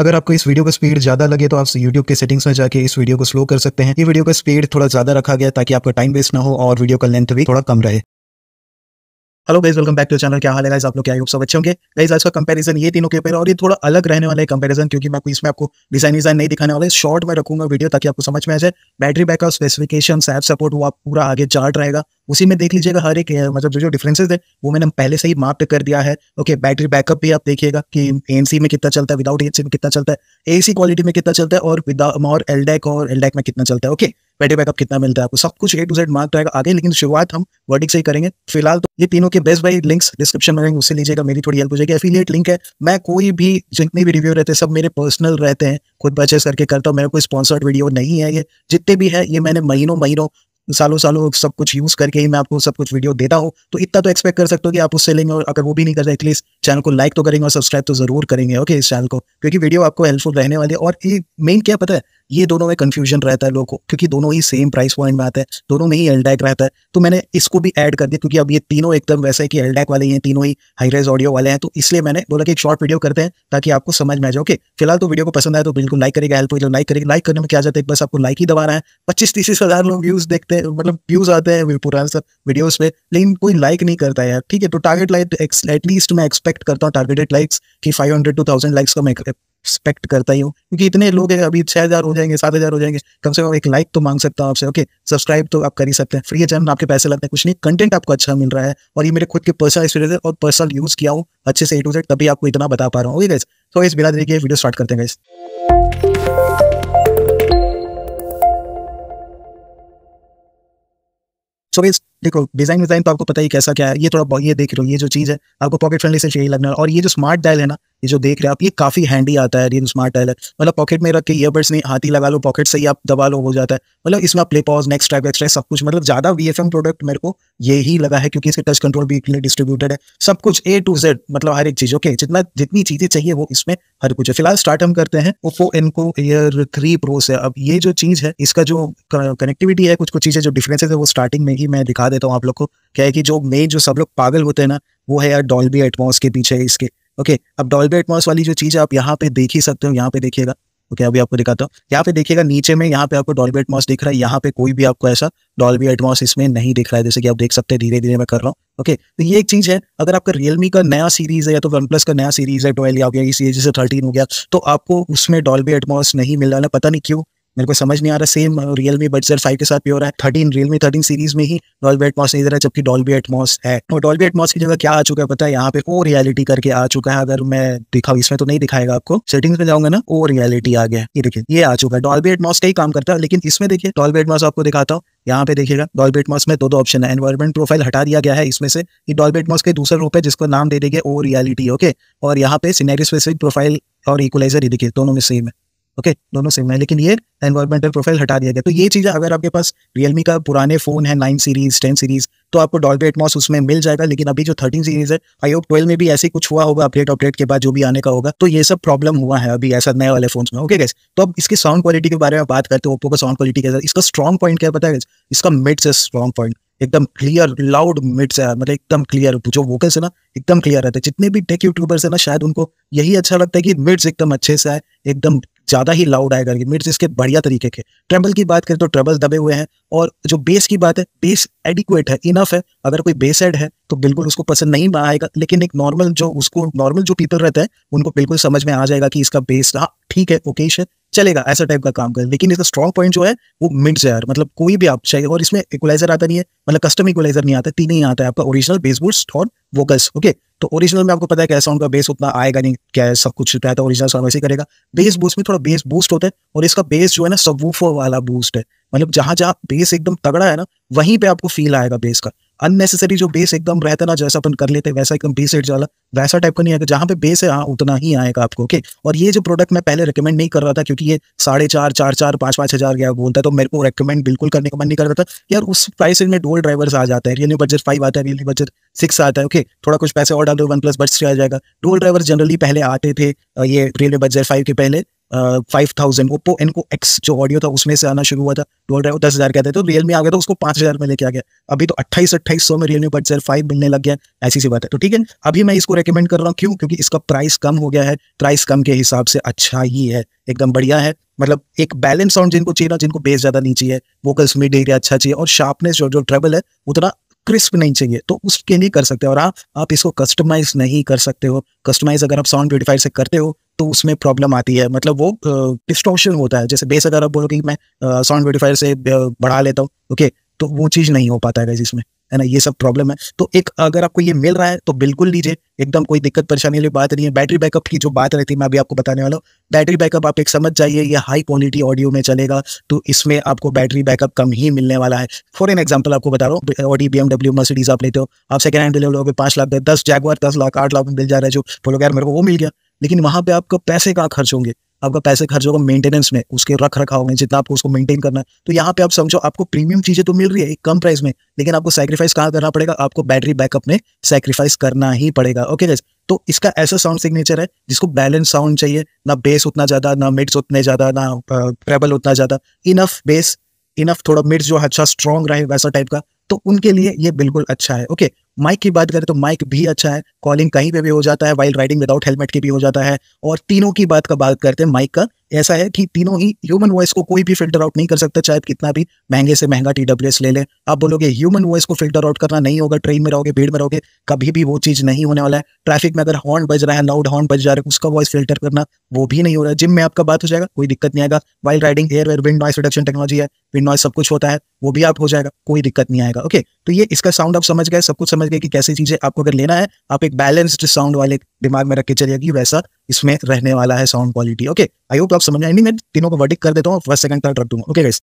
अगर आपको इस वीडियो का स्पीड ज्यादा लगे तो आप यूट्यूब के सेटिंग्स में जाके इस वीडियो को स्लो कर सकते हैं ये वीडियो का स्पीड थोड़ा ज्यादा रखा गया ताकि आपका टाइम वेस्ट ना हो और वीडियो का लेंथ भी थोड़ा कम रहे hello guys welcome back to channel क्या हाल है गाइज आप लोग क्या सब अच्छे होंगे गाइज आज का कंपैरिजन ये तीनों के पेयर और ये थोड़ा अलग रहने वाला है कंपैरिजन क्योंकि मैं इसमें आपको डिजाइन डिजाइन नहीं दिखाने वाला है शॉर्ट में रखूंगा वीडियो ताकि आपको समझ में आ जाए battery backup specification app support वो आप पूरा आगे चार्ट रहेगा उसी में देख लीजिएगा हर एक मतलब जो जो डिफ्रेंसेज है वो मैंने पहले से ही माप कर दिया है ओके बैटरी बैकअप भी आप देखिएगा कि एनसी में कितना चलता है विदाउट एनसी में कितना चलता है एसी क्वालिटी में कितना चलता है और विदाउट और एलडेक और एलडेक में कितना चलता है ओके बैटरी बैकअप कितना मिलता है आपको सब कुछ ए टू जेड मार्क रहेगा आगे लेकिन शुरुआत हम वर्डिक से ही करेंगे फिलहाल तो ये तीनों के बेस्ट बाई लिंक्स डिस्क्रिप्शन में उससे लीजिएगा मेरी थोड़ी हेल्प हो जाएगी एफिलिएट लिंक है मैं कोई भी जितने भी रिव्यू रहते हैं सब मेरे पर्सनल रहते हैं खुद परचेस करके करता हूँ मेरा कोई स्पॉन्सर्ड वीडियो नहीं है ये जितने भी है ये मैंने महीनों महीनों सालों सालों सब कुछ यूज करके ही मैं आपको सब कुछ वीडियो देता हूँ तो इतना तो एक्सपेक्ट कर सकते हो कि आप उससे लेंगे और अगर वो भी नहीं कर रहे एटलीस्ट चैनल को लाइक तो करेंगे और सब्सक्राइब तो जरूर करेंगे ओके इस चैनल को क्योंकि वीडियो आपको हेल्पफुल रहने वाली है और ये मेन क्या पता है ये दोनों में कंफ्यूजन रहता है लोगों को क्योंकि दोनों ही सेम प्राइस पॉइंट में आते हैं दोनों में ही एलडैक रहता है तो मैंने इसको भी ऐड कर दिया क्योंकि अब ये तीनों एकदम वैसे है कि एलडैक वाले हैं तीनों ही हाई रेज ऑडियो वाले हैं तो इसलिए मैंने बोला कि एक शॉर्ट वीडियो करते हैं ताकि आपको समझ में आ जाए ओके फिलहाल तो वीडियो को पसंद आए तो बिल्कुल लाइक करेगा हेल्प हो लाइक करेगी लाइक करने में क्या जाता है बस आपको लाइक ही दबाना है पच्चीस तीस हज़ार लोग व्यूज़ देखते हैं मतलब व्यूज़ आते हैं पूरा सब वीडियोज़ पे लेकिन कोई लाइक नहीं करता यार ठीक है तो टारगेट लाइक एटलीस्ट मैं एक्सपेक्ट करता हूँ targeted likes five hundred to thousand likes का मैं एक्सपेक्ट करता ही हूँ क्योंकि इतने लोग हैं अभी छः हज़ार हो जाएंगे सात हज़ार हो जाएंगे कम से कम एक लाइक तो मांग सकता हूँ आपसे ओके सब्सक्राइब तो आप कर ही सकते हैं फ्री है चैनल आपके पैसे लगते हैं कुछ नहीं कंटेंट आपको अच्छा मिल रहा है और ये मेरे खुद के पर्सनल एक्सपीरियंस है और पर्सनल यूज़ किया हूँ अच्छे से ए टू जेड तभी आपको इतना बता पा रहा हूँ ओके गाइस तो इस बिना देखिए वीडियो स्टार्ट करते हैं गाइस तो इस देखो डिजाइन डिजाइन तो आपको पता ही कैसा क्या है ये थोड़ा ये देख रहे हो ये जो चीज़ है आपको पॉकेट फ्रेंडली से चाहिए लगना और ये जो स्मार्ट डायल है ना ये जो देख रहे हैं आप ये काफ़ी हैंडी आता है रियल स्मार्ट टाइल मतलब पॉकेट में रख के ईयरबड्स नहीं हाथी लगा लो पॉकेट से ही आप दबा लो हो जाता है मतलब इसमें आप play pause next track extra सब कुछ मतलब ज़्यादा वी प्रोडक्ट मेरे को ये ही लगा है क्योंकि इसके टच कंट्रोल भी इतने डिस्ट्रीब्यूटेड है सब कुछ ए टू जेड मतलब हर एक चीज़ ओके जितना जितनी चीज़ें चाहिए वो इसमें हर कुछ है फिलहाल स्टार्ट हम करते हैं Oppo Enco Air three pro से अब ये जो चीज़ है इसका जो कनेक्टिविटी है कुछ कुछ चीज़ें जो डिफरेंसेस है वो स्टार्टिंग में ही मैं दिखा देता हूँ आप लोग को क्या है कि जो मेन जो सब लोग पागल होते हैं ना वो है यार डॉल्बी एटमोस के पीछे इसके ओके अब डॉल्बी एटमॉस वाली जो चीज है आप यहाँ पे देख ही सकते हो यहाँ पे देखिएगा ओके okay, अभी आपको दिखाता हूँ यहाँ पे देखिएगा नीचे में यहाँ पे आपको डॉल्बी एटमॉस दिख रहा है यहाँ पे कोई भी आपको ऐसा डॉल्बी एटमॉस इसमें नहीं दिख रहा है जैसे कि आप देख सकते हैं धीरे धीरे मैं कर रहा हूँ ओके okay, तो ये एक चीज है अगर आपका रियलमी का नया सीरीज है या तो वन प्लस का नया सीरीज है ट्वेल्व या सीरीज जैसे थर्टीन हो गया तो आपको उसमें डॉल्बी एटमॉस नहीं मिल रहा है पता नहीं क्यों मेरे को समझ नहीं आ रहा same Realme buds five के साथ भी हो रहा है thirteen Realme thirteen series में ही डॉल्बी एटमॉस नहीं दे रहा जबकि डॉल्बी एटमॉस है और डॉल्बी एटमॉस की जगह क्या आ चुका है पता है यहाँ पे ओ रियलिटी करके आ चुका है अगर मैं दिखाऊँ इसमें तो नहीं दिखाएगा आपको सेटिंग्स में जाऊंगा ना ओ रियलिटी आ गया ये देखिए ये आ चुका है डॉल्बी एटमॉस का ही काम करता है लेकिन इसमें देखिए डॉल्बी एटमॉस आपको दिखाता हूँ यहाँ पे देखिएगा डॉल्बी एटमॉस में दो दो ऑप्शन है एनवायरमेंट प्रोफाइल हटा दिया गया है इसमें से ये डॉल्बी एटमॉस के दूसरा रूप है जिसको नाम दे देंगे ओ रियलिटी ओके और यहाँ पे सीनेरी स्पेसिफिक प्रोफाइल और इक्वलाइजर ही देखिए दोनों में सेम है ओके दोनों सेम है लेकिन ये एनवायरमेंटल प्रोफाइल हटा दिया गया तो ये चीज़ अगर आपके पास रियलमी का पुराने फोन है नाइन सीरीज टेन सीरीज तो आपको डॉलबेट मॉस उसमें मिल जाएगा लेकिन अभी जो थर्टीन सीरीज है आई होप ट्वेल्व में भी ऐसे कुछ हुआ होगा अपडेट अपडेट के बाद जो भी आने का होगा तो ये सब प्रॉब्लम हुआ है अभी ऐसा नए वाले फोन में ओके गैस तो अब इसकी साउंड क्वालिटी के बारे में बात करते हैं ओप्पो का साउंड क्वालिटी कैसा इसका स्ट्रॉन्ग पॉइंट क्या बताया इसका मिट्स है स्ट्रॉन्ग पॉइंट एकदम क्लियर लाउड मिट्स है मतलब एकदम क्लियर जो वोकल्स है ना एकदम क्लियर रहते हैं जितने भी टेक यूट्यूबर्स है ना शायद उनको यही अच्छा लगता है कि मिड्स एकदम अच्छे से है एकदम ज़्यादा ही लाउड आएगा मिड्स इसके बढ़िया तरीके के ट्रेबल की बात करें तो ट्रेबल दबे हुए हैं और जो बेस की बात है बेस एडिक्वेट है इनफ है अगर कोई बेस एड है तो बिल्कुल उसको पसंद नहीं आएगा लेकिन एक नॉर्मल जो उसको नॉर्मल जो पीपल रहते हैं उनको बिल्कुल समझ में आ जाएगा कि इसका बेस हाँ ठीक है ओकेश है चलेगा ऐसा टाइप का काम करे लेकिन इसका स्ट्रॉन्ग पॉइंट जो है वो मिड्स है यार मतलब कोई भी आप चाहिए और इसमें इक्वलाइजर आता नहीं है मतलब कस्टम इक्वलाइजर नहीं आता तीन ही आता है आपका ओरिजिनल बेसबोर्ड और वोकल्स ओके तो ओरिजिनल में आपको पता है कैसा उनका का बेस उतना आएगा नहीं क्या सब कुछ रहता है ओरिजिनल तो साउंड वैसे करेगा बेस बूस्ट में थोड़ा बेस बूस्ट होता है और इसका बेस जो है ना सबवूफर वाला बूस्ट है मतलब जहां जहां बेस एकदम तगड़ा है ना वहीं पे आपको फील आएगा बेस का अननेसेसरी जो बेस एकदम रहता ना जैसा अपन कर लेते वैसा एकदम बेस रेट वाला वैसा टाइप का नहीं आएगा जहाँ पे बेस है हाँ उतना ही आएगा आपको ओके और ये जो प्रोडक्ट मैं पहले रिकमेंड नहीं कर रहा था क्योंकि ये साढ़े चार चार चार पाँच पाँच हज़ार गया बोलता है तो मेरे को रिकमेंड बिल्कुल करने का मन नहीं कर रहा था यार उस प्राइस में डोल ड्राइवर्स आ जाता है रियलमी बजट फाइव आता है रियलमी बजट सिक्स आता है ओके थोड़ा कुछ पैसे और डाल दो वन प्लस बजट से आ जाएगा डोल ड्राइवर जनरली पहले आते थे ये रियलमी बजट फाइव के पहले five thousand Oppo Enco X जो ऑडियो था उसमें से आना शुरू हुआ था बोल रहे हो दस हज़ार कहते तो रियल में आ गया तो उसको पाँच हज़ार में लेके आ गया अभी तो अट्ठाईस अट्ठाईस सौ में रियल में बट्स फाइव मिलने लग गया ऐसी सी बात है तो ठीक है अभी मैं इसको रिकमेंड कर रहा हूँ क्यों क्योंकि इसका प्राइस कम हो गया है प्राइस कम के हिसाब से अच्छा ही है एकदम बढ़िया है मतलब एक बैलेंस साउंड जिनको चाहिए ना जिनको बेस ज़्यादा नहीं चाहिए वोकल्स मिड एरिया अच्छा चाहिए और शार्पनेस जो जो ट्रेबल है उतना क्रिस्प नहीं चाहिए तो उसके लिए कर सकते हो और आप आप इसको कस्टमाइज नहीं कर सकते हो कस्टमाइज अगर आप साउंड ब्यूटिफायर से करते हो तो उसमें प्रॉब्लम आती है मतलब वो डिस्ट्रॉक्शन होता है जैसे बेस अगर आप बोलो कि मैं साउंड ब्यूटिफायर से बढ़ा लेता हूँ ओके तो वो चीज़ नहीं हो पाता है इसमें है ना ये सब प्रॉब्लम है तो एक अगर आपको ये मिल रहा है तो बिल्कुल लीजिए एकदम कोई दिक्कत परेशानी वाली बात नहीं है बैटरी बैकअप की जो बात रहती है मैं अभी आपको बताने वाला हूँ बैटरी बैकअप आप एक समझ जाइए ये हाई क्वालिटी ऑडियो में चलेगा तो इसमें आपको बैटरी बैकअप कम ही मिलने वाला है फॉर एन एग्जाम्पल आपको बता रहा हूँ ऑडी बी एमडब्ल्यू मर्सिडीज आप लेते हो आप सेकंड हैंड ले लोगे पाँच लाख दस जैगवार दस लाख आठ लाख मिल जा रहा है जो बोलोग यार मेरे को वो मिल गया लेकिन वहां पे आपको पैसे कहाँ खर्च होंगे आपका पैसे खर्च होगा मेंटेनेंस में उसके रख रखाव में जितना आपको उसको मेंटेन करना है तो यहाँ पे आप समझो आपको प्रीमियम चीजें तो मिल रही है एक कम प्राइस में लेकिन आपको सेक्रीफाइस कहाँ करना पड़ेगा आपको बैटरी बैकअप में सेक्रीफाइस करना ही पड़ेगा ओके गैस तो इसका ऐसा साउंड सिग्नेचर है जिसको बैलेंस साउंड चाहिए ना बेस उतना ज्यादा ना मिड्स उतने ज्यादा ना ट्रेबल उतना ज्यादा इनफ बेस इनफ थोड़ा मिड्स जो अच्छा स्ट्रॉन्ग रहे वैसा टाइप का तो उनके लिए ये बिल्कुल अच्छा है ओके माइक की बात करें तो माइक भी अच्छा है कॉलिंग कहीं पे भी हो जाता है वाइल्ड राइडिंग विदाउट हेलमेट के भी हो जाता है और तीनों की बात का बात करते हैं माइक का ऐसा है कि तीनों ही ह्यूमन वॉइस को कोई भी फिल्टर आउट नहीं कर सकता चाहे कितना भी महंगे से महंगा टी ले लें आप बोलोगे ह्यूमन वॉइस को फिल्टर आउट करना नहीं होगा ट्रेन में रहोगे भीड़ में रहोगे कभी भी वो चीज़ नहीं होने वाला है ट्रैफिक में अगर हॉर्न बज रहा है लाउड हॉर्न बज जा रहा है उसका वॉइस फिल्टर करना वो भी नहीं हो रहा है जिम में आपका बात हो जाएगा कोई दिक्कत नहीं आएगा wild riding air where wind noise reduction technology है विंड नॉइस सब कुछ होता है वो भी आप हो जाएगा कोई दिक्कत नहीं आएगा ओके तो ये इसका साउंड आप समझ गए सब कुछ समझ गए कि कैसी चीज़ें आपको अगर लेना है आप एक बैलेंस्ड साउंड वाले दिमाग में रख के चलिए कि वैसा इसमें रहने वाला है sound quality okay I hope आप समझ आएंगे मैं तीनों को वर्डिक कर देता हूँ फर्स्ट सेकंड थर्ड रख दूंगा ओके गाइस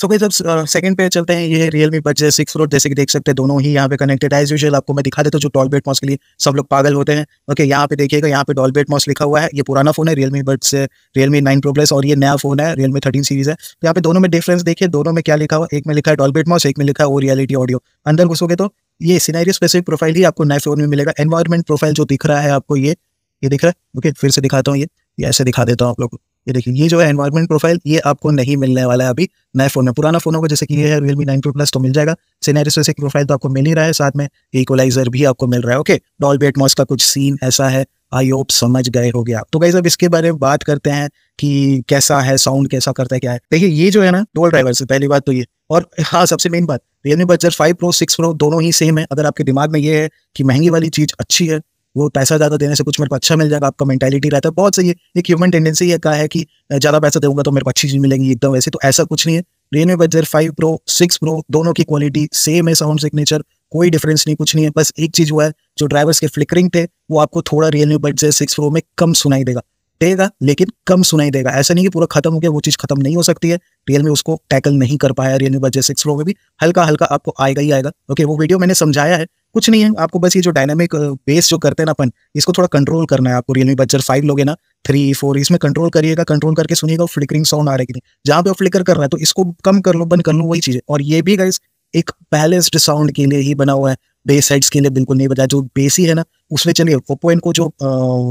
सो गई अब सेकंड uh, पे चलते हैं ये रियलमी मी सिक्स फ्लोर जैसे कि देख सकते हैं दोनों ही यहाँ पे कनेक्टेड है एज यूजल आपको मैं दिखा देता हूँ जो डॉल बेट मॉस के लिए सब लोग पागल होते हैं ओके okay, यहाँ पे देखिएगा यहाँ पे डॉल बेट मॉस लिखा हुआ है ये पुराना फोन है रियलमी मी बट से रियलमी नाइन प्रो प्लस और ये नया फोन है रियलमी थर्टीन सीरीज है तो यहाँ पे दोनों में डिफरेंस देखिए दोनों में क्या लिखा हुआ एक में लिखा है डॉल बेट मॉस एक में लिखा है वो रियलिटी ऑडियो अंदर घुसोगे तो ये सीनारी स्पेसिफिक प्रोफाइल ही आपको फोन में मिलेगा एनवायरमेंट प्रोफाइल जो दिख रहा है आपको ये ये दिख रहा है ओके फिर से दिखाता हूँ ये, ये ऐसे दिखा देता हूँ आप लोग को ये देखिए ये जो है एनवायरमेंट प्रोफाइल ये आपको नहीं मिलने वाला है अभी नए फोन में पुराना फोन होगा जैसे कि ये है रियलमी नाइन प्रो प्लस तो मिल जाएगा सीनेरिस से प्रोफाइल तो आपको मिल ही रहा है साथ में इक्वलाइजर भी आपको मिल रहा है ओके डॉल बेट मॉस का कुछ सीन ऐसा है आई होप समझ गए हो गया तो गाइज अब इसके बारे में बात करते हैं कि कैसा है साउंड कैसा करता है क्या है देखिए ये जो है ना डोल ड्राइवर से पहली बात तो ये और हाँ सबसे मेन बात रियलमी बजट फाइव प्रो सिक्स प्रो दोनों ही सेम है अगर आपके दिमाग में ये है कि महंगी वाली चीज अच्छी है वो पैसा ज़्यादा देने से कुछ मेरे को अच्छा मिल जाएगा आपका मेंटालिटी रहता है बहुत सही है एक ह्यूमन टेंडेंसी है कहा है कि ज़्यादा पैसा दूंगा तो मेरे को अच्छी चीज़ मिलेगी एकदम वैसे तो ऐसा कुछ नहीं है रियलमी बजर फाइव प्रो सिक्स प्रो दोनों की क्वालिटी सेम है साउंड सिग्नेचर कोई डिफरेंस नहीं कुछ नहीं है बस एक चीज़ हुआ है जो ड्राइवर्स के फ्लिकरिंग थे वो आपको थोड़ा रियलमी बजर सिक्स प्रो में कम सुनाई देगा देगा लेकिन कम सुनाई देगा ऐसा नहीं कि पूरा खत्म हो गया वो चीज़ खत्म नहीं हो सकती है रियल में उसको टैकल नहीं कर पाया रियल में सिक्स प्रो में भी हल्का हल्का आपको आएगा ही आएगा ओके वो वीडियो मैंने समझाया है कुछ नहीं है आपको बस ये जो डायनामिक बेस जो करते हैं ना अपन इसको थोड़ा कंट्रोल करना है आपको रियलमी बजर फाइव लोगे ना थ्री फोर इसमें कंट्रोल करिएगा कंट्रोल करके सुनिएगा फ्लिकरिंग साउंड आ रहा है कि नहीं जहाँ पे फ्लिकर कर रहा है तो इसको कम कर लो बंद कर लो वही चीज़ और ये भी गाइस एक बैलेंस्ड साउंड के लिए ही बना हुआ है बेस हेड्स के लिए बिल्कुल नहीं बताया जो बेस ही है ना उसमें चलिए ओप्पो एन को जो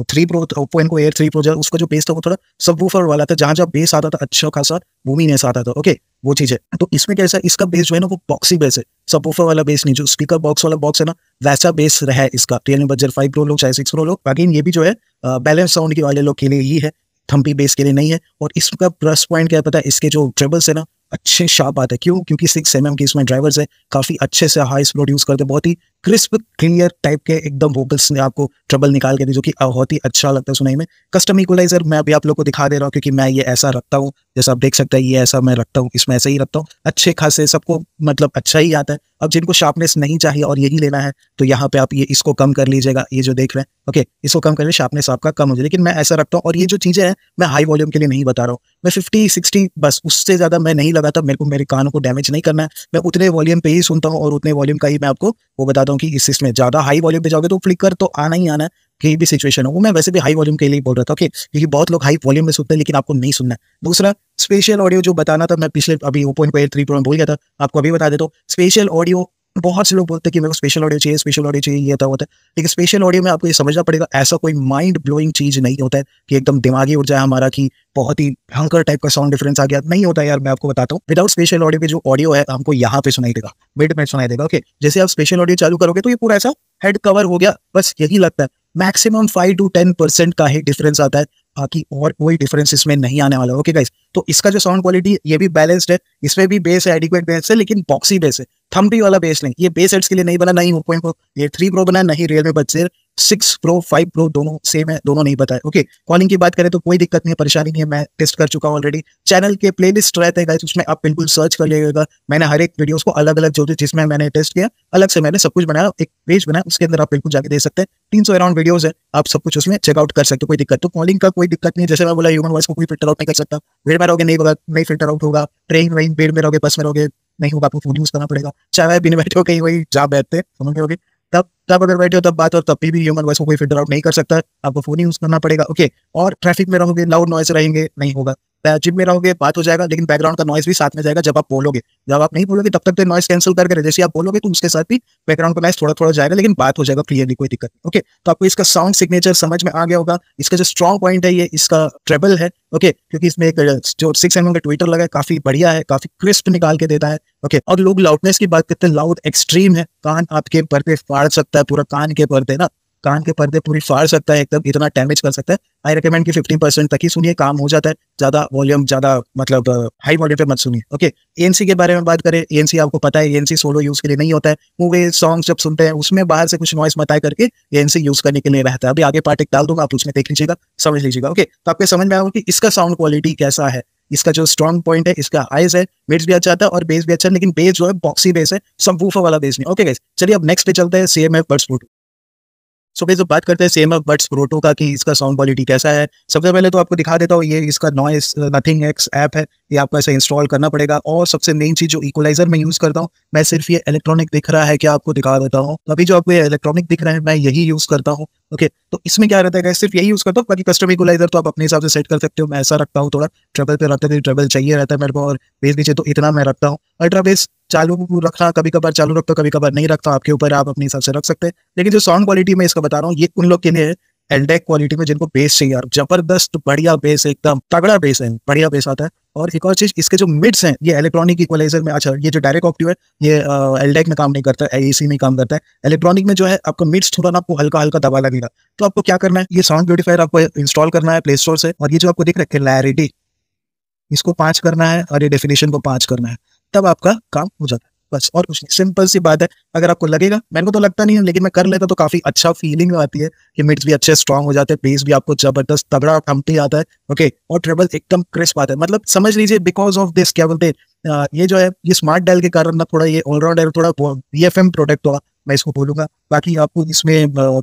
three pro Oppo Enco air three pro जो उसका जो बेस था वो थोड़ा सब वाला था जहाँ जहाँ बेस आता था अच्छा खासा वूमीनेस आता था ओके वो चीज है तो इसमें कैसा इसका बेस जो है ना वो बॉक्सी बेस है सबवूफर वाला बेस नहीं जो स्पीकर बॉक्स वाला बॉक्स है ना वैसा बेस रहा है इसका रियलमी बजर फाइव प्रो लोग चाहे सिक्स प्रो लोग बाकी ये भी जो है बैलेंस साउंड के वाले लोग के लिए ही है थम्पी बेस के लिए नहीं है और इसका प्लस पॉइंट क्या पता है इसके जो ट्रेबल्स है ना अच्छे शार्प आते हैं क्यों क्योंकि सिक्स एम एम के इसमें ड्राइवर्स है काफी अच्छे से हाइस प्रोड्यूस करते हैं बहुत ही क्रिस्प क्लियर टाइप के एकदम वोकल्स ने आपको ट्रबल निकाल के दी जो कि बहुत ही अच्छा लगता है सुनाई में कस्टम इक्वलाइजर मैं अभी आप लोग को दिखा दे रहा हूँ क्योंकि मैं ये ऐसा रखता हूँ जैसा आप देख सकते हैं ये ऐसा मैं रखता हूँ इसमें ऐसे ही रखता हूँ अच्छे खासे सबको मतलब अच्छा ही आता है अब जिनको शार्पनेस नहीं चाहिए और यही लेना है तो यहाँ पे आप ये इसको कम कर लीजिएगा ये जो देख रहे हैं ओके इसको कम करें शार्पनेस आपका कम हो जाए लेकिन मैं ऐसा रखता हूँ और ये जो चीज़ें हैं मैं हाई वॉल्यूम के लिए नहीं बता रहा हूँ मैं फिफ्टी सिक्सटी बस उससे ज़्यादा मैं नहीं लगाता मेरे को मेरे कानों को डैमेज नहीं करना है मैं उतने वॉल्यूम पे ही सुनता हूँ और उतने वॉल्यूम का ही मैं आपको वो बताता हूँ हूँ कि इस इसमें ज़्यादा हाई वॉल्यूम पे जाओगे तो फ्लिकर तो आना ही आना कहीं भी सिचुएशन हो मैं वैसे भी हाई वॉल्यूम के लिए बोल रहा था ओके क्योंकि बहुत लोग हाई वॉल्यूम में सुनते हैं लेकिन आपको नहीं सुनना दूसरा स्पेशल ऑडियो जो बताना था मैं पिछले अभी ओपन पॉइंट थ्री पॉइंट बोल गया था आपको अभी बता देता हूँ स्पेशल ऑडियो बहुत से लोग बोलते हैं कि मेरे को स्पेशल ऑडियो चाहिए स्पेशल ऑडियो चाहिए ये था होता है लेकिन स्पेशल ऑडियो में आपको ये समझना पड़ेगा ऐसा कोई माइंड ब्लोइंग चीज नहीं होता है कि एकदम दिमागी उठ जाए हमारा कि बहुत ही भयंकर टाइप का साउंड डिफरेंस आ गया नहीं होता है यार मैं आपको बताता हूँ विदाउट स्पेशल ऑडियो पे जो ऑडियो है हमको यहाँ पे सुनाई देगा मिड में सुनाई देगा ओके जैसे आप स्पेशल ऑडियो चालू करोगे तो ये पूरा ऐसा हेड कवर हो गया बस यही लगता है maximum five to ten percent का ही डिफरेंस आता है बाकी और कोई डिफरेंस इसमें नहीं आने वाला ओके गाइस तो इसका जो साउंड क्वालिटी ये भी बैलेंस्ड है इसमें भी बेस है एडिक्वेट बेस है लेकिन बॉक्सी बेस है थम्पी वाला बेस नहीं ये बेस हेड्स के लिए नहीं बना नहीं ओपो ये थ्री प्रो बना नहीं रियल में बच्चे सिक्स प्रो फाइव प्रो दोनों सेम है दोनों नहीं बताए ओके कॉलिंग की बात करें तो कोई दिक्कत नहीं है परेशानी नहीं है मैं टेस्ट कर चुका हूँ ऑलरेडी चैनल के प्ले लिस्ट रहते हैं उसमें आप बिल्कुल सर्च कर लीजिएगा मैंने हर एक वीडियोस को अलग अलग जो जिसमें मैंने टेस्ट किया अलग से मैंने सब कुछ बनाया एक पेज बनाया उसके अंदर आप बिल्कुल जाके दे सकते हैं तीन सौ अराउंड वीडियोज है आप सब कुछ उसमें चेकआउट कर सकते हो कोई दिक्कत तो कॉलिंग का कोई दिक्कत नहीं जैसे मैं बोला ह्यूमन वॉइस को कोई फिल्टर आउट नहीं कर सकता वेड़ में रहोगे नहीं होगा नहीं फिल्टर आउट होगा ट्रेन वहीं भीड़ में रहोगे बस में रहोगे नहीं होगा आपको फोन यूज करना पड़ेगा चाहे बिना बैठे हो कहीं वही जा बैठते समझ में होगी तब तो अगर बैठे हो तब बात और तब भी ह्यूमन वॉइस को कोई फिल्टर आउट नहीं कर सकता आपको फोन ही यूज करना पड़ेगा ओके और ट्रैफिक में रहोगे लाउड नॉइस रहेंगे नहीं होगा जिम में रहोगे बात हो जाएगा लेकिन बैकग्राउंड का नॉइस भी साथ में जाएगा जब आप बोलोगे जब आप नहीं बोलोगे तब तक तो नॉइस कैंसिल करके जैसे आप बोलोगे तो उसके साथ भी बैकग्राउंड का नॉइस थोड़ा थोड़ा जाएगा लेकिन बात हो जाएगा क्लियरली कोई दिक्कत ओके तो आपको इसका साउंड सिग्नेचर समझ में आ गया होगा इसका जो स्ट्रॉन्ग पॉइंट है ये इसका ट्रेबल है ओके क्योंकि इसमें एक जो सिक्स एम का ट्विटर लगा है काफी बढ़िया है काफी क्रिस्प निकाल के देता है ओके और लोग लाउडनेस की बात करते हैं लाउड एक्सट्रीम है कान आपके पर्दे फाड़ सकता है पूरा कान के पर्दे ना कान के पर्दे पूरी फाड़ सकता है एकदम इतना डैमेज कर सकता है आई रिकमेंड कि फिफ्टीन परसेंट तक ही सुनिए काम हो जाता है ज़्यादा वॉल्यूम ज़्यादा मतलब हाई uh, वॉल्यूम पे मत सुनिए ओके एनसी के बारे में बात करें एनसी आपको पता है एनसी सोलो यूज़ के लिए नहीं होता है मूवी सॉन्ग जब सुनते हैं उसमें बाहर से कुछ नॉइस बताए करके एनसी यूज़ करने के लिए रहता है अभी आगे पार्ट एक डाल दूंगा आप उसमें देख लीजिएगा समझ लीजिएगा ओके तो आपके समझ में आएगा कि इसका साउंड क्वालिटी कैसा है इसका जो स्ट्रॉन्ग पॉइंट है इसका हाइज है मिड्स भी अच्छा आता है और बेस भी अच्छा है लेकिन बेस जो है बॉक्सी बेस है सब वाला बेस नहीं ओके गाइस चलिए अब नेक्स्ट पे चलते हैं सीएमएफ बर्ड्स फोटो सो फिर बात करते हैं सेम अप बट्स प्रोटो का कि इसका साउंड क्वालिटी कैसा है सबसे पहले तो आपको दिखा देता हूँ ये इसका नॉइस नथिंग एक्स ऐप है ये आपको ऐसे इंस्टॉल करना पड़ेगा और सबसे मेन चीज़ जो इक्वलाइजर मैं यूज़ करता हूँ मैं सिर्फ ये इलेक्ट्रॉनिक दिख रहा है क्या आपको दिखा देता हूँ अभी जो आपको ये इलेक्ट्रॉनिक दिख रहा है मैं यही यूज़ करता हूँ ओके okay, तो इसमें क्या रहता है सिर्फ यही यूज़ करता हूँ बाकी कस्टम इक्वलाइजर तो आप अपने हिसाब से सेट कर सकते हो मैं ऐसा रखता हूँ थोड़ा ट्रेबल पे रखते थे ट्रेबल चाहिए रहता है मेरे को और बेस नीचे तो इतना मैं रखता हूँ अल्ट्रा बेस चालू रखना कभी कभार चालू रखते कभी कभार नहीं रखता आपके ऊपर आप अपने हिसाब से रख सकते हैं लेकिन जो साउंड क्वालिटी में इसका बता रहा हूँ ये उन लोग के लिए एलडेक क्वालिटी में जिनको बेस चाहिए और जबरदस्त बढ़िया बेस एकदम तगड़ा बेस है बढ़िया बेस आता है और एक और चीज इसके जो मिड्स हैं ये इलेक्ट्रॉनिक इक्वलाइजर में अच्छा ये जो डायरेक्ट ऑक्टिव है ये एलडेक में काम नहीं करता है एसी e में काम करता है इलेक्ट्रॉनिक में जो है आपका मिड्स थोड़ा ना आपको हल्का हल्का दबा लगेगा तो आपको क्या करना है ये साउंड ब्यूटीफायर आपको इंस्टॉल करना है प्ले स्टोर से और ये जो आपको देख रखे क्लैरिटी इसको पांच करना है और ये डेफिनेशन को पांच करना है तब आपका काम हो जाता है बस और कुछ नहीं सिंपल सी बात है अगर आपको लगेगा मेरे को तो लगता नहीं है लेकिन मैं कर लेता तो काफी अच्छा फीलिंग आती है कि मिट्स भी अच्छे स्ट्रॉन्ग हो जाते हैं बेस भी आपको जबरदस्त तगड़ा और कंपनी आता है ओके और ट्रेबल एकदम क्रिस्प आता है मतलब समझ लीजिए बिकॉज ऑफ दिस क्या बोलते हैं ये जो है ये स्मार्ट डायल के कारण ना थोड़ा ये ऑलराउंड थोड़ा बी एफ प्रोडक्ट होगा मैं इसको बोलूंगा बाकी आपको इसमें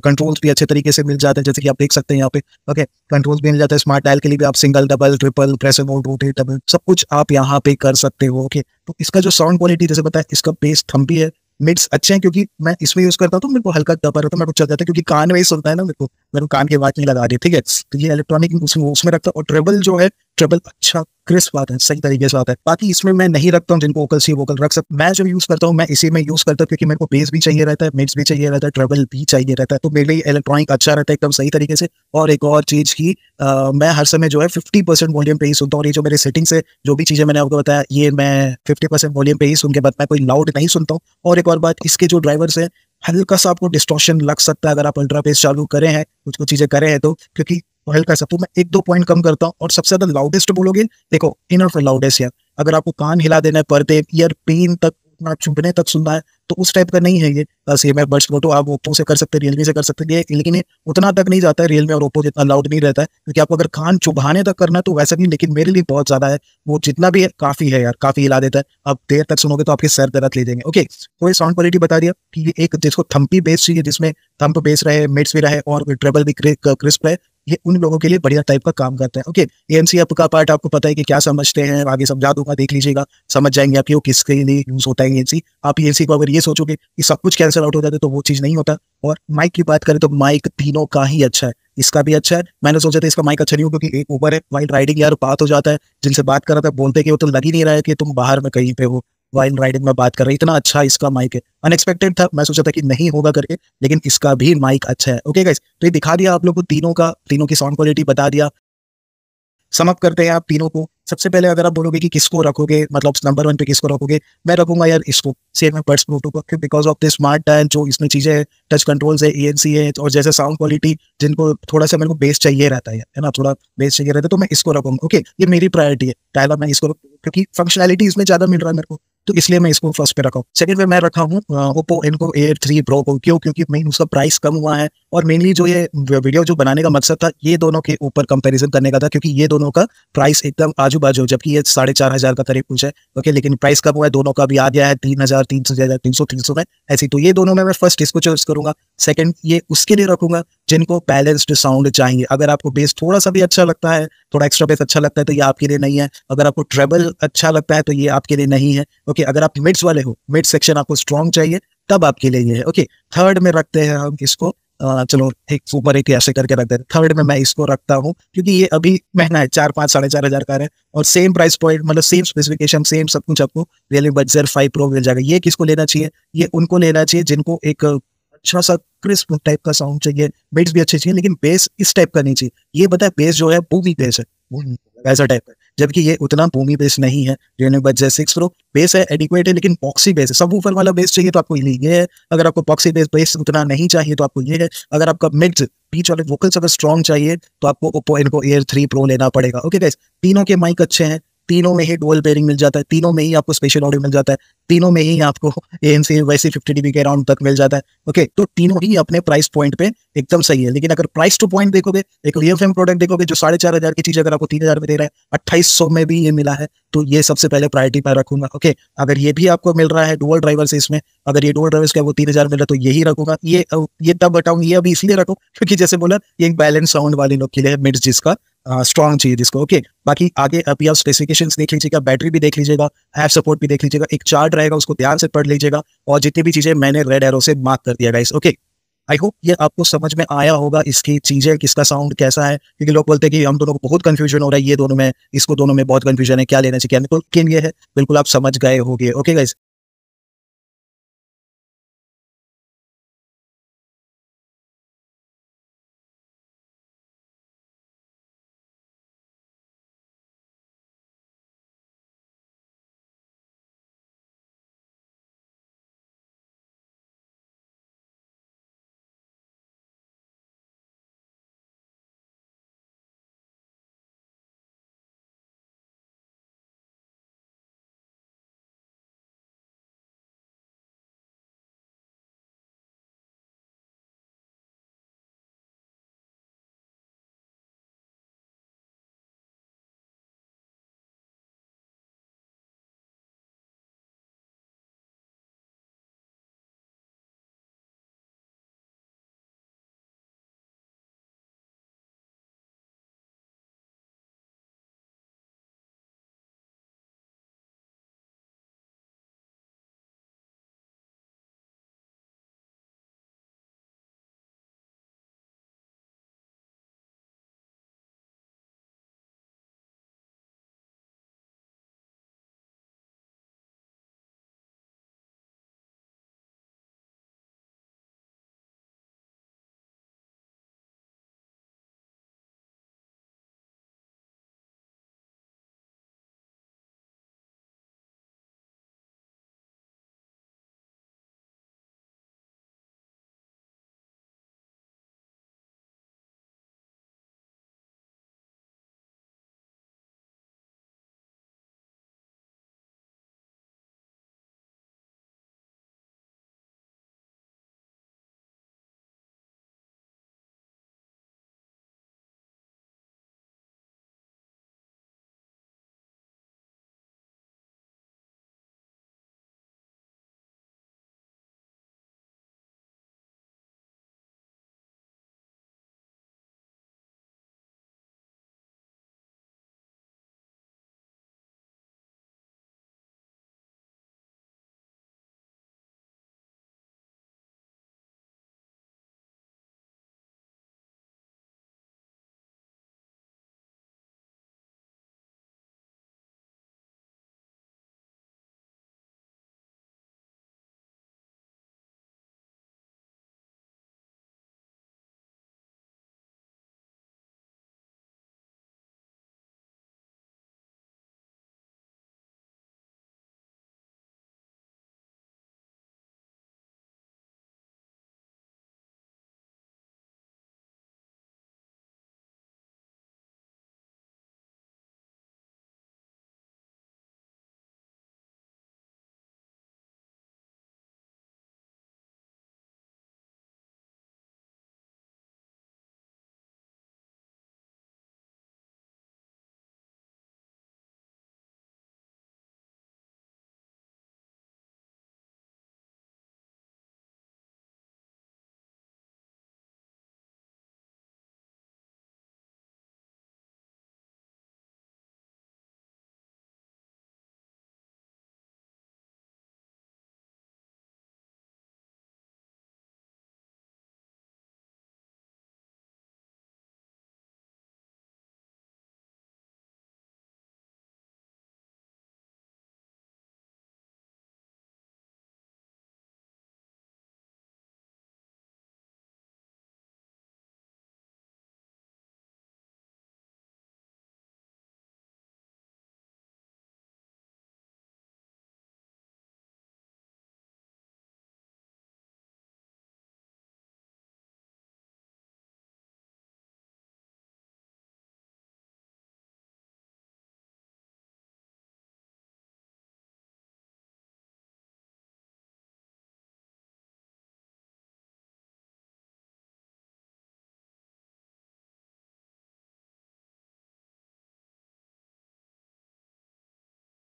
कंट्रोल्स भी अच्छे तरीके से मिल जाते हैं जैसे कि आप देख सकते हैं यहाँ पे ओके कंट्रोल्स भी मिल जाता है स्मार्ट डायल के लिए भी आप single double triple presser mode rotate double सब कुछ आप यहाँ पे कर सकते हो ओके तो इसका जो साउंड क्वालिटी जैसे बताया इसका बेस थम्पी है मिड्स अच्छे हैं क्योंकि मैं इसमें यूज करता हूँ तो मेरे को हल्का डबर रहता है मैं कुछ चलता जाता है क्योंकि कान में ही सुनता है ना मेरे को मेरे को कान के आवाज नहीं लगा रही ठीक है तो ये इलेक्ट्रॉनिक उसमें उसमें रखता है और ट्रेबल जो है ट्रबल अच्छा क्रिस्प आता है सही तरीके से आता है बाकी इसमें मैं नहीं रखता हूँ जिनको वोकल्स ही वोकल रख सकता मैं जो यूज करता हूँ मैं इसी में यूज करता हूँ क्योंकि मेरे को बेस भी चाहिए रहता है मिड्स भी चाहिए रहता है ट्रबल भी चाहिए रहता है तो मेरे लिए इलेक्ट्रॉनिक अच्छा रहता है एकदम सही तरीके से और एक और चीज की आ, मैं हर समय जो है फिफ्टी परसेंट वॉल्यूम पे ही सुनता हूँ और ये जो मेरे सेटिंग से जो भी चीजें मैंने आपको बताया ये मैं फिफ्टी परसेंट वॉल्यूम पे ही सुन के बाद मैं कोई लाउड नहीं सुनता हूँ और एक और बात इसके जो ड्राइवर्स है हल्का सा आपको डिस्ट्रॉक्शन लग सकता है अगर आप अल्ट्रा पेस चालू करें हैं कुछ कुछ चीज़ें करें हैं तो क्योंकि ऑयल का सबको मैं एक दो पॉइंट कम करता हूँ और सबसे ज्यादा लाउडेस्ट बोलोगे देखो इन फॉर लाउडेस्ट यार अगर आपको कान हिला देना है पर्दे ईयर पेन तक चुभने तक सुनना है तो उस टाइप का नहीं है ये सेम है बर्ड्स फोटो आप ओप्पो से कर सकते हैं रियलमी से कर सकते हैं लेकिन ये उतना तक नहीं जाता है रियलमी और ओप्पो जितना लाउड नहीं रहता है क्योंकि आपको अगर कान चुभाने तक करना है तो वैसा भी लेकिन मेरे लिए बहुत ज़्यादा है वो जितना भी है काफ़ी है यार काफ़ी हिला देता है आप देर तक सुनोगे तो आपके सर दर्द ले देंगे ओके तो ये साउंड क्वालिटी बता दिया कि एक जिसको थम्पी बेस चाहिए जिसमें थम्प बेस रहे मिट्स भी रहे और ट्रेबल भी क्रिस्प रहे ये उन लोगों के लिए बढ़िया टाइप का काम करता है ओके एएमसी एप का पार्ट आपको पता है कि क्या समझते हैं आगे समझा दूंगा देख लीजिएगा समझ जाएंगे आप वो किसके लिए यूज होता है एएमसी आप एएमसी को अगर ये सोचोगे कि सब कुछ कैंसिल आउट हो जाता है तो वो चीज नहीं होता और माइक की बात करें तो माइक तीनों का ही अच्छा है इसका भी अच्छा है मैंने सोचा था इसका माइक अच्छा नहीं हो क्योंकि एक ऊपर है वाइल्ड राइडिंग यार बात हो जाता है जिनसे बात कर रहा था बोलते कि वो तो लग ही नहीं रहा है कि तुम बाहर में कहीं पे हो वाइन राइडिंग में बात कर रहा है इतना अच्छा इसका माइक है अनएक्सपेक्टेड था मैं सोचा था कि नहीं होगा करके लेकिन इसका भी माइक अच्छा है ओके गाइस तो ये दिखा दिया आप लोग को तीनों का तीनों की साउंड क्वालिटी बता दिया समअप करते हैं आप तीनों को सबसे पहले अगर आप बोलोगे कि किसको रखोगे मतलब नंबर वन पे किसको रखोगे मैं रखूंगा यार इसको सेम है पर्स प्रोटो का because of the smart time जो इसमें चीज़ें हैं टच कंट्रोल्स है सी है और जैसे साउंड क्वालिटी जिनको थोड़ा सा मेरे को बेस चाहिए रहता है है ना थोड़ा बेस चाहिए रहता है तो मैं इसको रखूंगा ओके ये मेरी प्रायोरिटी है डायलॉग मैं इसको क्योंकि फंक्शनैलिटी इसमें ज़्यादा मिल रहा है मेरे को तो इसलिए मैं इसको फर्स्ट पे रखा हूँ सेकंड पे मैं रखा हूँ Oppo Enco air three pro को क्यों क्योंकि मेन उसका प्राइस कम हुआ है और मेनली जो ये वीडियो जो बनाने का मकसद था ये दोनों के ऊपर कंपैरिजन करने का था क्योंकि ये दोनों का प्राइस एकदम आजू बाजू जबकि ये साढ़े चार हजार का करीब कुछ है ओके लेकिन प्राइस कम हुआ है दोनों का भी आ गया है तीन हजार तीन सौ तीन सौ तीन सौ में ऐसी तो ये दोनों में मैं फर्स्ट इसको चॉइस करूंगा सेकंड ये उसके लिए रखूंगा जिनको बैलेंस्ड साउंड चाहिए अगर आपको बेस थोड़ा सा भी अच्छा लगता है थोड़ा एक्स्ट्रा बेस अच्छा लगता है तो ये आपके लिए नहीं है अगर आपको ट्रेबल अच्छा लगता है तो ये आपके लिए नहीं है ओके अगर आप मिड्स वाले हो मिड सेक्शन आपको स्ट्रॉन्ग चाहिए तब आपके लिए ये है ओके थर्ड में रखते हैं हम इसको चलो एक ऊपर एक ऐसे करके रखते हैं थर्ड में मैं इसको रखता हूँ क्योंकि ये अभी महंगा है चार पाँच साढ़े चार हजार का है और सेम प्राइस पॉइंट मतलब सेम स्पेसिफिकेशन सेम सब कुछ आपको रियलमी बजर फाइव प्रो मिल जाएगा ये किसको लेना चाहिए ये उनको लेना चाहिए जिनको एक अच्छा सा क्रिस्प टाइप का साउंड चाहिए बिट्स भी अच्छे चाहिए लेकिन बेस इस टाइप का नहीं चाहिए ये बताया बेस जो है भूमि बेस है ऐसा टाइप है जबकि ये उतना भूमि बेस नहीं है सिक्स प्रो बेस है एडिक्वेट है लेकिन पॉक्सी बेस है सब ऊपर वाला बेस चाहिए तो आपको ये है अगर आपको पॉक्सी बेस बेस उतना नहीं चाहिए तो आपको ये है अगर आपका मिड बीच वाले वोकल्स अगर स्ट्रॉन्ग चाहिए तो आपको Oppo Enco air three pro लेना पड़ेगा ओके गाइस तीनों के माइक अच्छे हैं तीनों में ही डुअल पेयरिंग मिल जाता है तीनों में ही आपको स्पेशल ऑडियो मिल जाता है तीनों में ही आपको ए सी वैसे फिफ्टी डीबी के अराउंड तक मिल जाता है ओके तो तीनों ही अपने प्राइस पॉइंट पे एकदम सही है लेकिन अगर प्राइस टू पॉइंट देखोगे एक ई प्रोडक्ट देखोगे जो साढ़े चार हजार की चीज अगर आपको तीन हजार में दे रहा है अट्ठाईस सौ में भी ये मिला है तो ये सबसे पहले प्रायोरिटी पर रखूंगा ओके अगर ये भी आपको मिल रहा है डुअल ड्राइवर से इसमें अगर ये डुअल ड्राइवर का वो तीन हजार मिल रहा है तो यही रखूंगा ये ये तब बताऊंगा ये अभी इसलिए रखो क्योंकि जैसे बोला ये एक बैलेंस साउंड वाले लोग के लिए मिड्स जिसका स्ट्रॉन्ग uh, चाहिए जिसको ओके बाकी आगे अभी आप स्पेसिफिकेशन देख लीजिएगा बैटरी भी देख लीजिएगा ऐप सपोर्ट भी देख लीजिएगा एक चार्ट रहेगा उसको ध्यान से पढ़ लीजिएगा और जितनी भी चीजें मैंने रेड एरो से मार्क कर दिया गाइस ओके आई होप ये आपको समझ में आया होगा इसकी चीजें किसका साउंड कैसा है क्योंकि लोग बोलते हैं कि हम दोनों को बहुत कंफ्यूजन हो रहा है ये दोनों में इसको दोनों में बहुत कंफ्यूजन है क्या लेना चाहिए क्या लेकिन तो ये है बिल्कुल आप समझ गए होगे ओके गाइस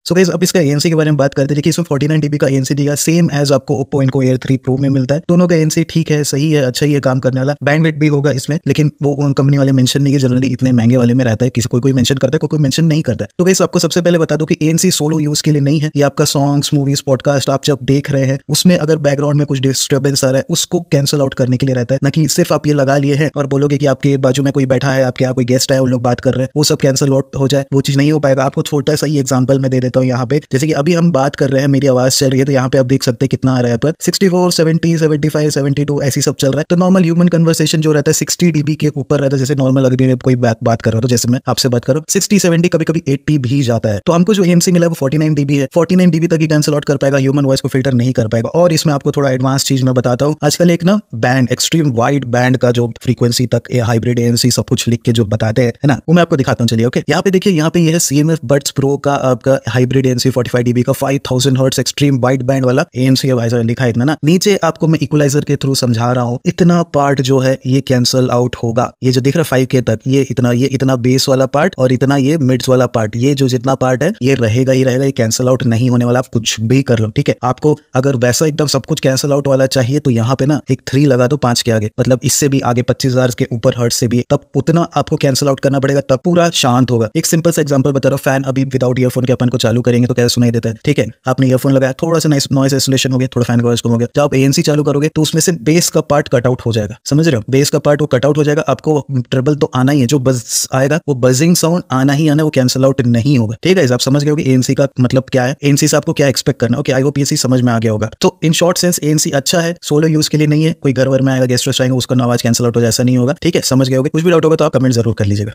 सो गाइस अब इसका एएनसी के बारे में बात करते हैं देखिए इसमें फोर्टी नाइन का एएनसी दिया सेम एज आपको Oppo Enco air three pro में मिलता है दोनों का एएनसी ठीक है सही है अच्छा ही है काम करने वाला बैंडविड भी होगा इसमें लेकिन वो उन कंपनी वाले मेंशन नहीं है जनरली इतने महंगे वाले में रहता है किसी कोई कोई मेंशन करता है कोई कोई मेंशन नहीं करता है तो गाइस आपको सबसे पहले बता दो कि एएनसी सोलो यूज के लिए नहीं है ये आपका सॉन्ग्स मूवीज पॉडकास्ट आप जब देख रहे हैं उसमें अगर बैकग्राउंड में कुछ डिस्टर्बेंस आ रहा है उसको कैंसिल आउट करने के लिए रहता है ना कि सिर्फ आप ये लगा लिए हैं और बोलोगे कि आपके बाजू में कोई बैठा है आपके यहाँ कोई गेस्ट है उन लोग बात कर रहे हैं वो सब कैंसिल आउट हो जाए वो चीज नहीं हो पाएगा आपको छोटा सा ही एग्जाम्पल में दे देता देता हूँ यहाँ पे जैसे कि अभी हम बात कर रहे हैं मेरी आवाज चल रही है तो यहाँ पे आप देख सकते हैं कितना आ रहा है पर sixty four seventy seventy five seventy two ऐसी सब चल रहा है तो नॉर्मल ह्यूमन कन्वर्सेशन जो रहता है सिक्सटी डीबी के ऊपर रहता है जैसे नॉर्मल अगर मैं कोई बात बात कर रहा हूँ तो जैसे मैं आपसे बात करूँ सिक्सटी सेवेंटी कभी कभी एट्टी भी जाता है तो हमको जो एमसी मिला है वो फोर्टी नाइन डीबी है फोर्टी नाइन डीबी तक ही कैंसल आउट कर पाएगा ह्यूमन वॉइस को फिल्टर नहीं कर पाएगा और इसमें आपको थोड़ा एडवांस चीज मैं बताता हूँ आजकल एक ना बैंड एक्सट्रीम वाइड बैंड का जो फ्रीक्वेंसी तक हाइब्रिड एएमसी सब कुछ लिख के जो बताते हैं ना वो मैं आपको दिखाता हूँ चलिए ओके यहाँ पे देखिए यहाँ पे यह है सीएमएफ बर्ड्स प्रो का आपका hybrid hybrid ANC forty five dB का five thousand hertz extreme wide band वाला एएनसी है भाई लिखा है इतना ना नीचे आपको मैं इक्वलाइजर के थ्रू समझा रहा हूँ इतना पार्ट जो है ये कैंसल आउट होगा ये जो दिख रहा है फाइव के तक ये इतना ये इतना बेस वाला पार्ट और इतना ये मिड्स वाला पार्ट ये जो जितना पार्ट है ये रहेगा ही रहेगा ये कैंसल आउट नहीं होने वाला आप कुछ भी कर लो ठीक है आपको अगर वैसा एकदम सब कुछ कैंसल आउट वाला चाहिए तो यहाँ पे ना एक थ्री लगा दो पांच के आगे मतलब इससे भी आगे पच्चीस हजार के ऊपर हर्ट से भी तब उतना आपको कैंसल आउट करना पड़ेगा तब पूरा शांत होगा एक सिंपल सा एग्जाम्पल बता रहा हूँ फैन अभी विदाउट ईयरफोन के अपन को चालू चालू करेंगे तो कैसे सुनाई देता है ठीक है आपने ईयरफोन लगाया थोड़ा सा नाइस नॉइस आइसोलेशन हो गया थोड़ा फैन वॉइस कम हो गया जब आप एनसी चालू करोगे तो उसमें से बेस का पार्ट कट आउट हो जाएगा समझ रहे हो बेस का पार्ट वो कट आउट हो जाएगा आपको ट्रबल तो आना ही है जो बस आएगा वो बजिंग साउंड आना ही आना वो कैंसिल आउट नहीं होगा ठीक है आप समझ गए होगे एएनसी का मतलब क्या है एनसी से आपको क्या एक्सपेक्ट करना ओके आई होप ये समझ में आ गया होगा तो इन शॉर्ट सेंस एनसी अच्छा है सोलो यूज के लिए नहीं है कोई घर वर में आएगा गेस्ट रेस्ट आएंगे उसका आवाज कैंसिल आउट हो जाए नहीं होगा ठीक है समझ गए कुछ भी डाउट होगा तो आप कमेंट जरूर कर लीजिएगा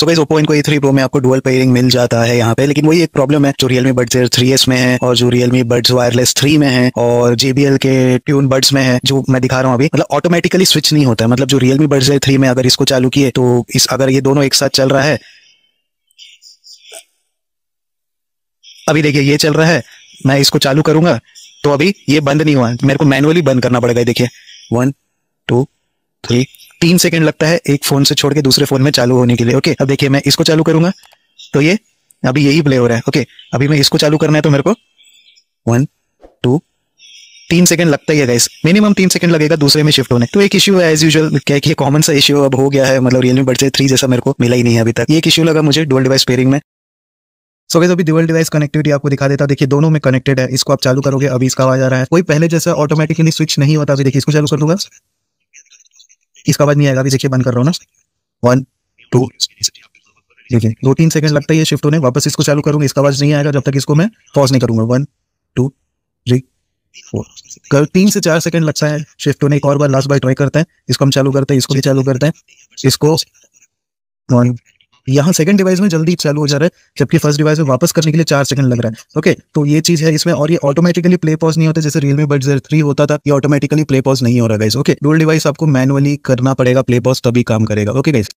सो गाइस ओप्पो इनको ए थ्री प्रो में आपको डुअल पेयरिंग मिल जाता है यहाँ पे लेकिन वही एक प्रॉब्लम है जो Realme buds air three S में है और जो रियलमी बड्स वायरलेस थ्री में है और जेबीएल के ट्यून बड्स में है जो मैं दिखा रहा हूँ अभी मतलब ऑटोमेटिकली स्विच नहीं होता है मतलब जो रियलमी बड्स एयर थ्री में अगर इसको चालू किए तो इस अगर ये दोनों एक साथ चल रहा है अभी देखिए ये चल रहा है मैं इसको चालू करूंगा तो अभी ये बंद नहीं हुआ मेरे को मैनुअली बंद करना पड़ेगा देखिए वन टू थ्री तीन सेकंड लगता है एक फोन से छोड़ के दूसरे फोन में चालू होने के लिए ओके अब देखिए मैं इसको चालू करूंगा तो ये अभी यही प्ले हो रहा है ओके अभी मैं इसको चालू करना है तो मेरे को वन टू तीन सेकंड लगता ही है गाइस मिनिमम तीन सेकंड लगेगा दूसरे में शिफ्ट होने तो एक इशू है एज यूजल क्या कि कॉमन सा इशू अब हो गया है मतलब रियलमी बर्डसे थ्री जैसा मेरे को मिला ही नहीं है अभी तक ये एक इशू लगा मुझे डुअल डिवाइस पेयरिंग में सो so, अभी डुअल डिवाइस कनेक्टिविटी आपको दिखा देता देखिए दोनों में कनेक्टेड है इसको आप चालू करोगे अभी इसका आवाज आ रहा है कोई पहले जैसा ऑटोमेटिकली स्विच नहीं होता अभी देखिए इसको चालू कर दूंगा इसका आवाज नहीं आएगा अभी देखिए बंद कर रहा हूँ ना वन टू देखिए दो तीन सेकंड लगता है ये शिफ्ट होने वापस इसको चालू करूंगा इसका आवाज नहीं आएगा जब तक इसको मैं पॉज नहीं करूंगा वन टू थ्री फोर तीन से चार सेकंड लगता है शिफ्ट होने एक और बार लास्ट बार ट्राई करते हैं इसको हम चालू करते हैं इसको भी चालू करते हैं इसको वन यहाँ सेकंड डिवाइस में जल्दी चालू हो जा रहा है जबकि फर्स्ट डिवाइस में वापस करने के लिए चार सेकंड लग रहा है ओके तो ये चीज है इसमें और ये ऑटोमेटिकली प्ले पॉज नहीं होता जैसे रियलमी बट जेड थ्री होता था ये ऑटोमेटिकली प्ले पॉज नहीं हो रहा है ओके डोल डिवाइस आपको मैनुअली करना पड़ेगा प्ले पॉज तभी काम करेगा ओके गाइस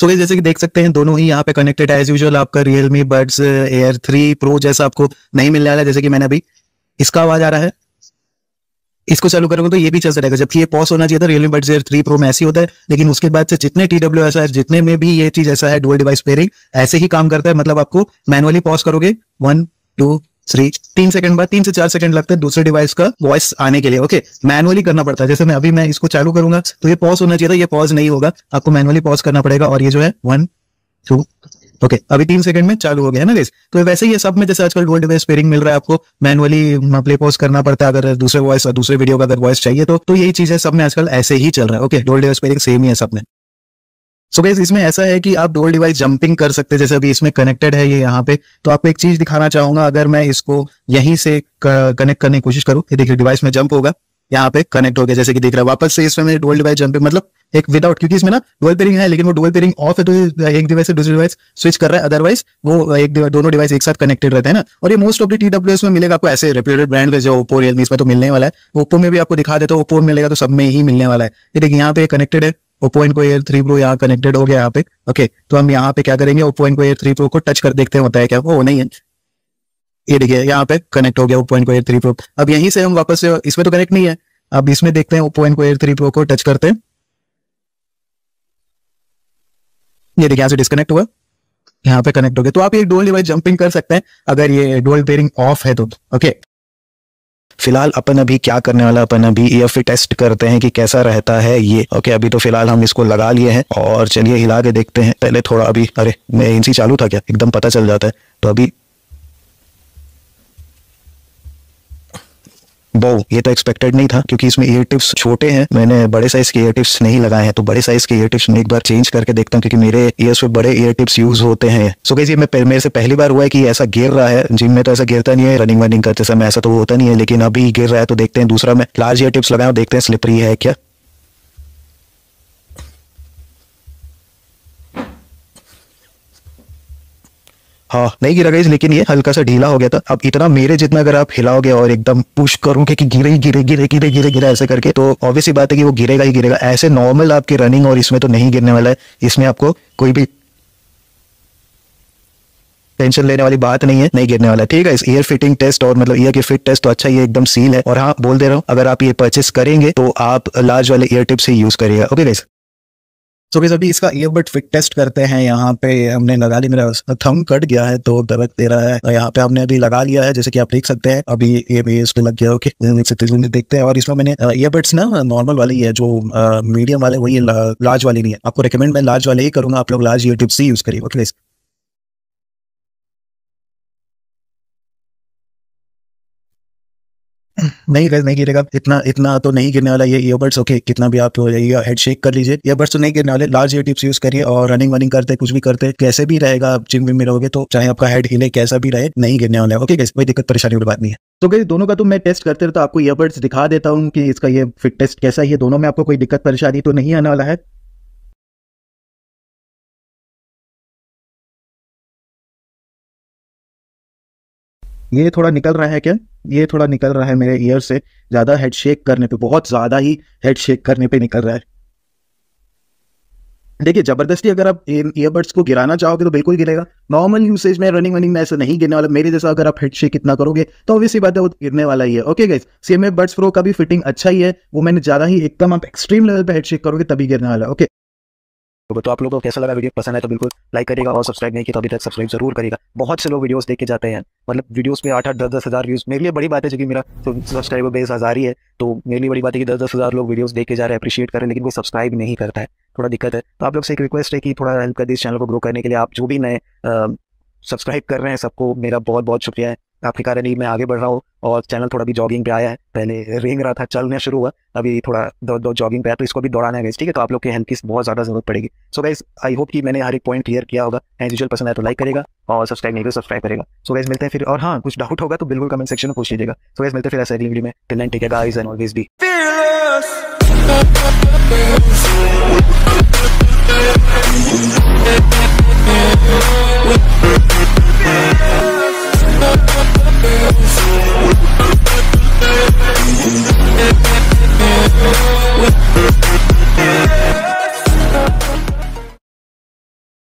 तो ये जैसे कि देख सकते हैं दोनों ही यहाँ पे कनेक्टेड है एज यूजल आपका Realme buds air three pro जैसा आपको नहीं मिलने वाला है जैसे कि मैंने अभी इसका आवाज आ रहा है इसको चालू करोगे तो ये भी चल रहेगा जबकि ये पॉस होना चाहिए था Realme buds air three pro में ऐसी होता है लेकिन उसके बाद से जितने टी डब्ल्यू एस जितने में भी ये चीज ऐसा है डुअल डिवाइस पेयरिंग ऐसे ही काम करता है मतलब आपको मैनुअली पॉज करोगे वन टू थ्री तीन सेकंड बाद तीन से चार सेकंड लगते हैं दूसरे डिवाइस का वॉइस आने के लिए ओके मैनुअली करना पड़ता है जैसे मैं अभी मैं इसको चालू करूंगा तो ये पॉज होना चाहिए था ये पॉज नहीं होगा आपको मैनुअली पॉज करना पड़ेगा और ये जो है वन टू ओके okay, अभी तीन सेकंड में चालू हो गया ना गैस तो वैसे ही सब में जैसे आजकल गोल्ड में स्पेयरिंग मिल रहा है आपको मैनुअली प्ले पोस्ट करना पड़ता है अगर दूसरे वॉइस और दूसरे वीडियो का अगर वॉइस चाहिए तो तो यही चीज है सब में आजकल ऐसे ही चल रहा है ओके गोल्ड स्पेयरिंग सेम ही है सब में सो so गैस इसमें ऐसा है कि आप डोल डिवाइस जंपिंग कर सकते हैं जैसे अभी इसमें कनेक्टेड है ये यहाँ पे तो आपको एक चीज दिखाना चाहूंगा अगर मैं इसको यहीं से कनेक्ट करने की कोशिश करूँ ये देखिए डिवाइस में जंप होगा यहाँ पे कनेक्ट हो गया जैसे कि दिख रहा है वापस से इसमें डुअल बाय जंपिंग मतलब एक विदाउट क्योंकि इसमें ना डुअल पेरिंग है लेकिन वो डुअल पेरिंग ऑफ है तो एक डिवाइस से दूसरी डिवाइस स्विच कर रहा है अदरवाइज वो एक दोनों डिवाइस एक साथ कनेक्टेड रहते हैं ना और ये मोस्ट ऑफ डी टी में मिलेगा आपको ऐसे रिप्यूटेड ब्रांड जो ओपो रियलमी इसमें तो मिलने वाला है ओपो में भी आपको दिखा देते हो ओप्पो में मिलेगा तो सब में ही मिलने वाला है देखिए यहाँ पे कनेक्टेड है Oppo Enco air three pro यहाँ कनेक्टेड हो गया यहाँ पे ओके तो हम यहाँ पे क्या करेंगे Oppo Enco air three pro को टच कर देखते हैं होता है क्या वो नहीं है ये देखिए यहाँ पे कनेक्ट हो गया वो Enco air three pro अब यहीं से हम वापस से इसमें तो कनेक्ट नहीं है अब इसमें देखते हैं वो Enco air three pro को टच करते हैं ये देखिए यहाँ से डिस्कनेक्ट हुआ यहाँ पे कनेक्ट हो गया तो आप ये डोल डिवाइस जंपिंग कर सकते हैं अगर ये डोल पेयरिंग ऑफ है तो ओके फिलहाल अपन अभी क्या करने वाला अपन अभी ईएफ e टेस्ट करते हैं कि कैसा रहता है ये ओके अभी तो फिलहाल हम इसको लगा लिए हैं और चलिए हिला के देखते हैं पहले थोड़ा अभी अरे मैं इनसी चालू था क्या एकदम पता चल जाता है तो अभी बो ये तो एक्सपेक्टेड नहीं था क्योंकि इसमें ईयर टिप्स छोटे हैं मैंने बड़े साइज के ईयर टिप्स नहीं लगाए हैं तो बड़े साइज के ईयर टिप्स में एक बार चेंज करके देखता हूँ क्योंकि मेरे ईयर्स पे बड़े ईयर टिप्स यूज होते हैं सो so, मैं मेरे से पहली बार हुआ है कि ऐसा गिर रहा है जिम में तो ऐसा गिरता नहीं है रनिंग वनिंग करते समय ऐसा तो होता नहीं है लेकिन अभी गिर रहा है तो देखते हैं दूसरा मैं लार्ज ईयर टिप्स लगाया देखते हैं स्लिपरी है क्या हाँ नहीं गिरा गई लेकिन ये हल्का सा ढीला हो गया था अब इतना मेरे जितना अगर आप हिलाओगे और एकदम पुश करोगे कि गिरे गिरे गिरे गिरे गिरे गिरे ऐसे करके तो ऑब्वियसली बात है कि वो गिरेगा ही गिरेगा ऐसे नॉर्मल आपकी रनिंग और इसमें तो नहीं गिरने वाला है इसमें आपको कोई भी टेंशन लेने वाली बात नहीं है नहीं गिरने वाला ठीक है इस ईयर फिटिंग टेस्ट और मतलब ईयर की फिट टेस्ट तो अच्छा ये एकदम सील है और हाँ बोल दे रहा हूँ अगर आप ये परचेस करेंगे तो आप लार्ज वाले ईयर टिप्स ही यूज करिएगा ओके गाइस सो so, अभी इसका ईयरबड फिट टेस्ट करते हैं यहाँ पे हमने लगा ली मेरा थम कट गया है तो दबक दे रहा है यहाँ पे हमने अभी लगा लिया है जैसे कि आप देख सकते हैं अभी ये भी इस पे लग गया ओके देखते हैं और इसमें मैंने ईयरबड्स ना नॉर्मल वाली है जो मीडियम वाले वही लार्ज वाली नहीं है आपको रिकमेंड मैं लार्ज वाले ही करूंगा आप लोग लार्ज यूट्यूब से यूज करिए प्लीज नहीं गैस नहीं गिरेगा इतना इतना तो नहीं गिरने वाला ये ईयरबड्स ओके कितना भी आप हो हेड शेक कर लीजिए ईयरबड्स तो नहीं गिरने वाले लार्ज ईयर टिप्स यूज करिए और रनिंग वनिंग करते कुछ भी करते कैसे भी रहेगा आप जिम में रहोगे तो चाहे आपका हेड हिले कैसा भी रहे नहीं गिरने वाला है ओके गैस कोई दिक्कत परेशानी वाली बात नहीं है तो गई दोनों का तो मैं टेस्ट करते रहता तो आपको ईयरबड्स दिखा देता हूँ कि इसका ये फिट टेस्ट कैसा है दोनों में आपको कोई दिक्कत परेशानी तो नहीं आने वाला है ये थोड़ा निकल रहा है क्या ये थोड़ा निकल रहा है मेरे ईयर से ज़्यादा हेड शेक करने पे बहुत ज़्यादा ही हेड शेक करने पे निकल रहा है देखिए जबरदस्ती अगर आप ईयरबड्स को गिराना चाहोगे तो बिल्कुल गिरेगा नॉर्मल यूसेज में रनिंग वनिंग में ऐसा नहीं गिरने वाला मेरे जैसा अगर आप हेड शेक इतना करोगे तो ऑब्वियसली बात है वो गिरने वाला ही है okay guys same buds pro का भी फिटिंग अच्छा ही है वो मैंने ज़्यादा ही एकदम आप एक्सट्रीम लेवल पर हेड शेक करोगे तभी गिरने वाला ओके होगा तो आप लोगों को कैसा लगा वीडियो पसंद है तो बिल्कुल लाइक करेगा और सब्सक्राइब नहीं किया तो अभी तक सब्सक्राइब जरूर करेगा बहुत से लोग वीडियोस देख के जाते हैं मतलब वीडियोस पे आठ आठ दस दस हज़ार व्यूज़ मेरे लिए बड़ी बात है क्योंकि मेरा सब्सक्राइबर बेस हज़ार ही है तो मेरे लिए बड़ी बात है कि दस दस हज़ार लोग वीडियोज़ देखे जा रहे हैं अप्रिशिएट कर रहे हैं लेकिन वो सब्सक्राइब नहीं करता है थोड़ा दिक्कत है तो आप लोग से एक रिक्वेस्ट है कि थोड़ा हेल्प कर दी इस चैनल को ग्रो करने के लिए आप जो भी नए सब्सक्राइब कर रहे हैं सबको मेरा बहुत बहुत शुक्रिया है आपके कारण ही मैं आगे बढ़ रहा हूँ और चैनल थोड़ा भी जॉगिंग पे आया है पहले रेंग रहा था चलने शुरू हुआ अभी थोड़ा दो दो जॉगिंग पे आया तो इसको भी दौड़ाना है ठीक है तो आप लोग के हेल्प की बहुत ज़्यादा जरूरत पड़ेगी सो गाइस आई होप कि मैंने हर एक पॉइंट क्लियर किया होगा एज यूजल पसंद है तो लाइक करेगा और सब्सक्राइब नहीं तो सब्सक्राइब करेगा सो गाइज मिलते हैं फिर और हाँ कुछ डाउट होगा तो बिल्कुल कमेंट सेक्शन में पूछ लीजिएगा सो गाइज मिलते हैं फिर ऐसे में till take guys and always be Yeah.